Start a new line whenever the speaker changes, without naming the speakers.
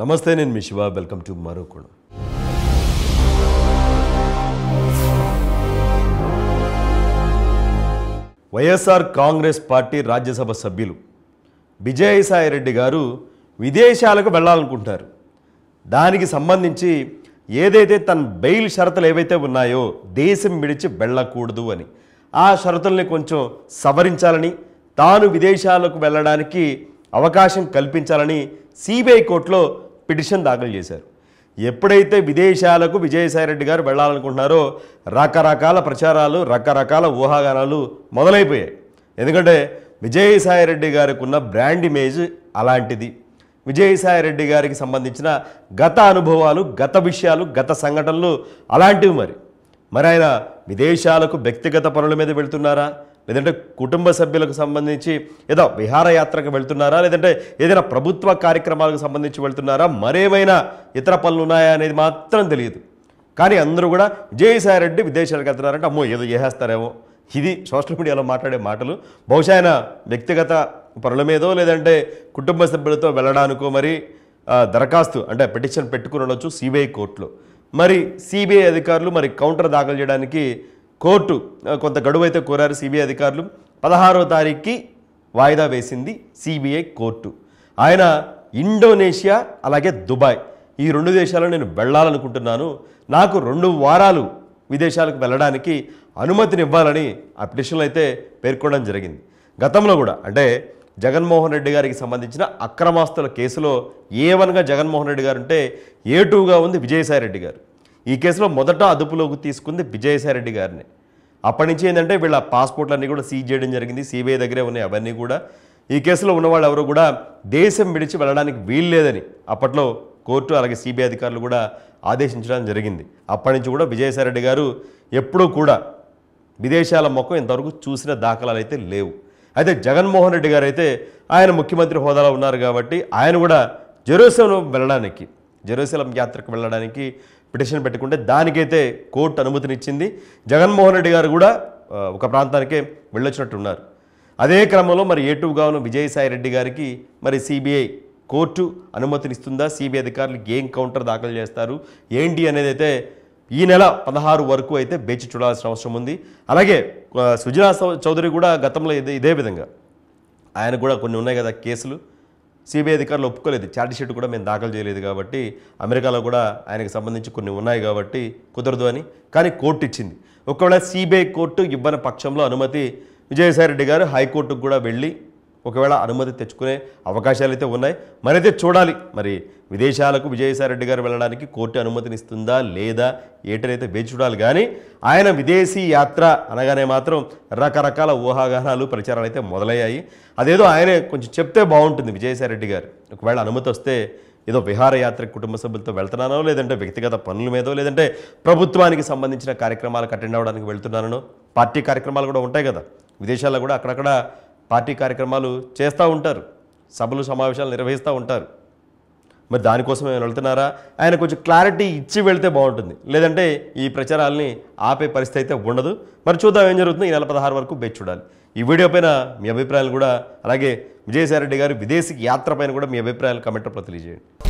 నమస్తే నేను మీ Shiva welcome to మరో కోణం వైఎస్ఆర్ కాంగ్రెస్ పార్టీ రాజ్యసభ సభ్యులు విజయసాయిరెడ్డి గారు విదేశాలకు వెళ్ళాలనుకుంటారు దానికి సంబంధించి ఏదైతే తన బెయిల్ షరతులు ఏవైతే ఉన్నాయో దేశం విడిచి వెళ్ళకూడదు అని ఆ షరతుల్ని కొంచెం సవరించాలని తాను విదేశాలకు వెళ్ళడానికి అవకాశం కల్పించాలని సిబిఐ కోర్టులో పిటిషన్ దాఖలు చేశారు ఎప్పుడైతే విదేశాలకు విజయసాయిరెడ్డి గారు వెళ్ళాలనుకుంటున్నారో రకరకాల ప్రచారాలు రకరకాల ఊహాగానాలు మొదలైపోయాయి ఎందుకంటే విజయసాయిరెడ్డి గారికి ఉన్న బ్రాండ్ ఇమేజ్ అలాంటిది విజయసాయిరెడ్డి గారికి సంబంధించిన గత అనుభవాలు గత విషయాలు గత సంఘటనలు అలాంటివి మరి మరి ఆయన విదేశాలకు వ్యక్తిగత పనుల మీద వెళ్తున్నారా లేదంటే కుటుంబ సభ్యులకు సంబంధించి ఏదో విహారయాత్రకు వెళ్తున్నారా లేదంటే ఏదైనా ప్రభుత్వ కార్యక్రమాలకు సంబంధించి వెళ్తున్నారా మరేమైనా ఇతర పనులు ఉన్నాయా అనేది మాత్రం తెలియదు కానీ అందరూ కూడా విజయసాయి రెడ్డి విదేశాలకు వెళ్తున్నారంటే అమ్మో ఏదో చేసేస్తారేమో ఇది సోషల్ మీడియాలో మాట్లాడే మాటలు బహుశా ఆయన వ్యక్తిగత మీదో లేదంటే కుటుంబ సభ్యులతో వెళ్ళడానికో మరి దరఖాస్తు అంటే పిటిషన్ పెట్టుకుని ఉండొచ్చు సిబిఐ కోర్టులో మరి సిబిఐ అధికారులు మరి కౌంటర్ దాఖలు చేయడానికి కోర్టు కొంత గడువు అయితే కోరారు సిబిఐ అధికారులు పదహారో తారీఖుకి వాయిదా వేసింది సిబిఐ కోర్టు ఆయన ఇండోనేషియా అలాగే దుబాయ్ ఈ రెండు దేశాల్లో నేను వెళ్ళాలనుకుంటున్నాను నాకు రెండు వారాలు విదేశాలకు వెళ్ళడానికి అనుమతినివ్వాలని ఆ పిటిషన్లు అయితే పేర్కొనడం జరిగింది గతంలో కూడా అంటే జగన్మోహన్ రెడ్డి గారికి సంబంధించిన అక్రమాస్తుల కేసులో ఏ వన్గా జగన్మోహన్ రెడ్డి గారు అంటే ఏ టూగా ఉంది విజయసాయి రెడ్డి గారు ఈ కేసులో మొదట అదుపులోకి తీసుకుంది విజయసాయిరెడ్డి గారిని అప్పటి నుంచి ఏంటంటే వీళ్ళ పాస్పోర్ట్లన్నీ కూడా సీజ్ చేయడం జరిగింది సిబిఐ దగ్గరే ఉన్నాయి అవన్నీ కూడా ఈ కేసులో ఉన్నవాళ్ళు ఎవరు కూడా దేశం విడిచి వెళ్ళడానికి వీల్లేదని అప్పట్లో కోర్టు అలాగే సిబిఐ అధికారులు కూడా ఆదేశించడం జరిగింది అప్పటి నుంచి కూడా విజయసాయిరెడ్డి గారు ఎప్పుడూ కూడా విదేశాల మొక్క ఇంతవరకు చూసిన దాఖలాలు అయితే లేవు అయితే జగన్మోహన్ రెడ్డి గారు అయితే ఆయన ముఖ్యమంత్రి హోదాలో ఉన్నారు కాబట్టి ఆయన కూడా జెరూసలం వెళ్ళడానికి జెరూసలం యాత్రకు వెళ్ళడానికి పిటిషన్ పెట్టుకుంటే దానికైతే కోర్టు అనుమతినిచ్చింది జగన్మోహన్ రెడ్డి గారు కూడా ఒక ప్రాంతానికే వెళ్ళొచ్చినట్టున్నారు అదే క్రమంలో మరి ఏటుగాను విజయసాయి రెడ్డి గారికి మరి సిబిఐ కోర్టు అనుమతినిస్తుందా సిబిఐ అధికారులు ఏం కౌంటర్ దాఖలు చేస్తారు ఏంటి అనేది అయితే ఈ నెల పదహారు వరకు అయితే బేచి చూడాల్సిన అవసరం ఉంది అలాగే సుజనా చౌదరి కూడా గతంలో ఇదే ఇదే విధంగా ఆయన కూడా కొన్ని ఉన్నాయి కదా కేసులు సిబిఐ అధికారులు ఒప్పుకోలేదు ఛార్జ్షీట్ కూడా మేము దాఖలు చేయలేదు కాబట్టి అమెరికాలో కూడా ఆయనకు సంబంధించి కొన్ని ఉన్నాయి కాబట్టి కుదరదు అని కానీ కోర్టు ఇచ్చింది ఒకవేళ సిబిఐ కోర్టు ఇవ్వని పక్షంలో అనుమతి విజయసాయిరెడ్డి గారు హైకోర్టుకు కూడా వెళ్ళి ఒకవేళ అనుమతి తెచ్చుకునే అవకాశాలు అయితే ఉన్నాయి మరైతే చూడాలి మరి విదేశాలకు విజయసాయిరెడ్డి గారు వెళ్ళడానికి కోర్టు అనుమతినిస్తుందా లేదా ఏటనైతే వేచి చూడాలి కానీ ఆయన విదేశీ యాత్ర అనగానే మాత్రం రకరకాల ఊహాగానాలు ప్రచారాలు అయితే మొదలయ్యాయి అదేదో ఆయనే కొంచెం చెప్తే బాగుంటుంది విజయసాయిరెడ్డి గారు ఒకవేళ అనుమతి వస్తే ఏదో విహారయాత్ర కుటుంబ సభ్యులతో వెళ్తున్నానో లేదంటే వ్యక్తిగత పనుల మీదో లేదంటే ప్రభుత్వానికి సంబంధించిన కార్యక్రమాలకు అటెండ్ అవ్వడానికి వెళ్తున్నానో పార్టీ కార్యక్రమాలు కూడా ఉంటాయి కదా విదేశాల్లో కూడా అక్కడక్కడ పార్టీ కార్యక్రమాలు చేస్తూ ఉంటారు సభలు సమావేశాలు నిర్వహిస్తూ ఉంటారు మరి దానికోసం ఏమైనా వెళ్తున్నారా ఆయన కొంచెం క్లారిటీ ఇచ్చి వెళ్తే బాగుంటుంది లేదంటే ఈ ప్రచారాలని ఆపే పరిస్థితి అయితే ఉండదు మరి చూద్దాం ఏం జరుగుతుంది ఈ నెల పదహారు వరకు బేచ్ చూడాలి ఈ వీడియో పైన మీ అభిప్రాయాలు కూడా అలాగే విజయసాయిరెడ్డి గారు విదేశీ యాత్ర పైన కూడా మీ అభిప్రాయాలు రూపంలో తెలియజేయండి